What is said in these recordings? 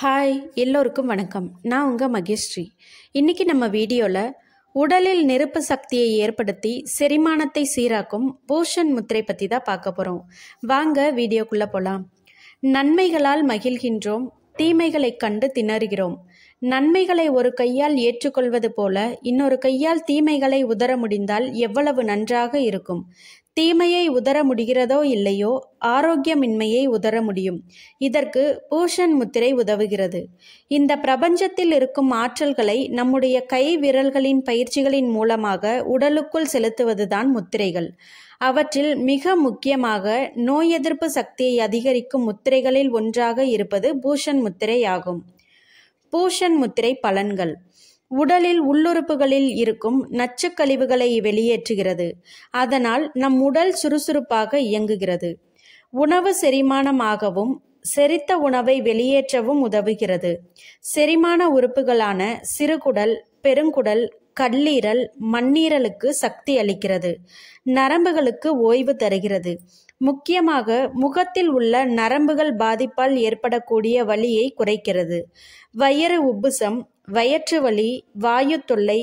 hi எல்லோருக்கும் வணக்கம் நான் உங்கள் மகேஸ்ரீ இன்றைக்கி நம்ம வீடியோவில் உடலில் நெருப்பு சக்தியை ஏற்படுத்தி செரிமானத்தை சீராக்கும் பூஷன் முத்திரை பற்றி தான் பார்க்க போகிறோம் வாங்க வீடியோக்குள்ளே போகலாம் நன்மைகளால் மகிழ்கின்றோம் தீமைகளை கண்டு திணறுகிறோம் நன்மைகளை ஒரு கையால் ஏற்றுக்கொள்வது போல இன்னொரு கையால் தீமைகளை உதர முடிந்தால் எவ்வளவு நன்றாக இருக்கும் தீமையை உதர முடிகிறதோ இல்லையோ ஆரோக்கியமின்மையை உதர முடியும் இதற்கு பூஷன் முத்திரை உதவுகிறது இந்த பிரபஞ்சத்தில் இருக்கும் ஆற்றல்களை நம்முடைய கை விரல்களின் பயிற்சிகளின் மூலமாக உடலுக்குள் செலுத்துவதுதான் முத்திரைகள் அவற்றில் மிக முக்கியமாக நோய் எதிர்ப்பு சக்தியை அதிகரிக்கும் முத்திரைகளில் ஒன்றாக இருப்பது பூஷன் முத்திரை ஆகும் பூஷன் முத்திரை பலன்கள் உடலில் உள்ளுறுப்புகளில் இருக்கும் நச்சுக்கழிவுகளை வெளியேற்றுகிறது அதனால் நம் உடல் சுறுசுறுப்பாக இயங்குகிறது உணவு செரிமானமாகவும் செரித்த உணவை வெளியேற்றவும் உதவுகிறது செரிமான உறுப்புகளான சிறுகுடல் பெருங்குடல் கல்லீரல் மண்ணீரலுக்கு சக்தி அளிக்கிறது நரம்புகளுக்கு ஓய்வு தருகிறது முக்கியமாக முகத்தில் உள்ள நரம்புகள் பாதிப்பால் ஏற்படக்கூடிய வலியை குறைக்கிறது வயிறு உப்புசம் வயிற்று வலி வாயு தொல்லை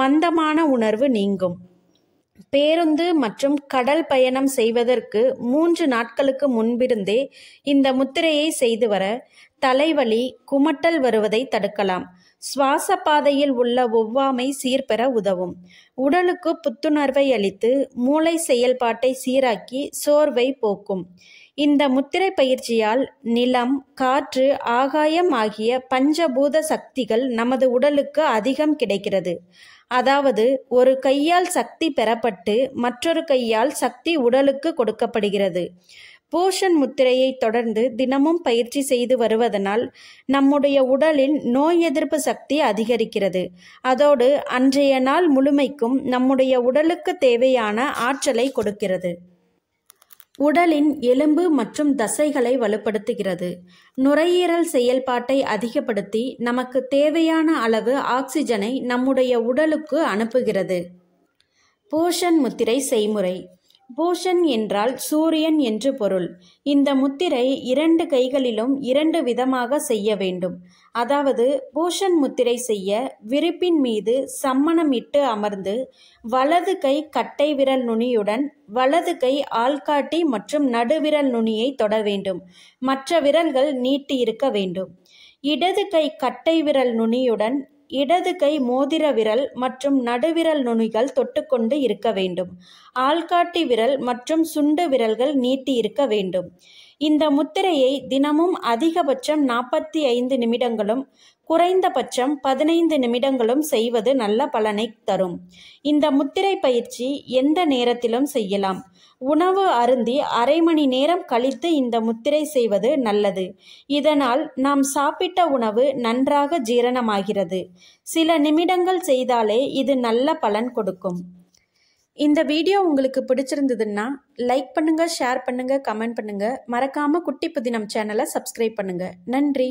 மந்தமான உணர்வு நீங்கும் பேருந்து மற்றும் கடல் பயணம் செய்வதற்கு மூன்று நாட்களுக்கு முன்பிருந்தே இந்த முத்திரையை செய்து வர தலைவலி குமட்டல் வருவதை தடுக்கலாம் சுவாச பாதையில் உள்ள ஒவ்வாமை சீர்பெற உதவும் உடலுக்கு புத்துணர்வை அளித்து மூளை செயல்பாட்டை சீராக்கி சோர்வை போக்கும் இந்த முத்திரை பயிற்சியால் நிலம் காற்று ஆகாயம் ஆகிய பஞ்சபூத சக்திகள் நமது உடலுக்கு அதிகம் கிடைக்கிறது அதாவது ஒரு கையால் சக்தி பெறப்பட்டு மற்றொரு கையால் சக்தி உடலுக்கு கொடுக்கப்படுகிறது போஷன் முத்திரையை தொடர்ந்து தினமும் பயிற்சி செய்து வருவதனால் நம்முடைய உடலின் நோய் எதிர்ப்பு சக்தி அதிகரிக்கிறது அதோடு அன்றைய நாள் முழுமைக்கும் நம்முடைய உடலுக்கு தேவையான ஆற்றலை கொடுக்கிறது உடலின் எலும்பு மற்றும் தசைகளை வலுப்படுத்துகிறது நுரையீரல் செயல்பாட்டை அதிகப்படுத்தி நமக்கு தேவையான அளவு ஆக்சிஜனை நம்முடைய உடலுக்கு அனுப்புகிறது போஷன் முத்திரை செய்முறை பூஷன் என்றால் சூரியன் என்று பொருள் இந்த முத்திரை இரண்டு கைகளிலும் இரண்டு விதமாக செய்ய வேண்டும் அதாவது பூஷன் முத்திரை செய்ய விரிப்பின் மீது சம்மணமிட்டு அமர்ந்து வலது கை கட்டை விரல் நுனியுடன் வலது கை ஆள்காட்டி மற்றும் நடுவிரல் நுனியை தொட வேண்டும் மற்ற விரல்கள் நீட்டி இருக்க வேண்டும் இடது கை கட்டை விரல் நுனியுடன் இடது கை மோதிர விரல் மற்றும் நடுவிரல் நுனிகள் தொட்டுக்கொண்டு இருக்க வேண்டும் ஆள்காட்டி விரல் மற்றும் சுண்டு விரல்கள் நீட்டி இருக்க வேண்டும் இந்த முத்திரையை தினமும் அதிகபட்சம் நாற்பத்தி ஐந்து நிமிடங்களும் குறைந்தபட்சம் பதினைந்து நிமிடங்களும் செய்வது நல்ல பலனை தரும் இந்த முத்திரை பயிற்சி எந்த நேரத்திலும் செய்யலாம் உணவு அருந்தி அரை மணி நேரம் கழித்து இந்த முத்திரை செய்வது நல்லது இதனால் நாம் சாப்பிட்ட உணவு நன்றாக ஜீரணமாகிறது சில நிமிடங்கள் செய்தாலே இது நல்ல பலன் கொடுக்கும் இந்த வீடியோ உங்களுக்கு பிடிச்சிருந்ததுன்னா லைக் பண்ணுங்கள் ஷேர் பண்ணுங்கள் கமெண்ட் பண்ணுங்கள் மறக்காமல் குட்டி புதினம் சேனலை சப்ஸ்கிரைப் பண்ணுங்கள் நன்றி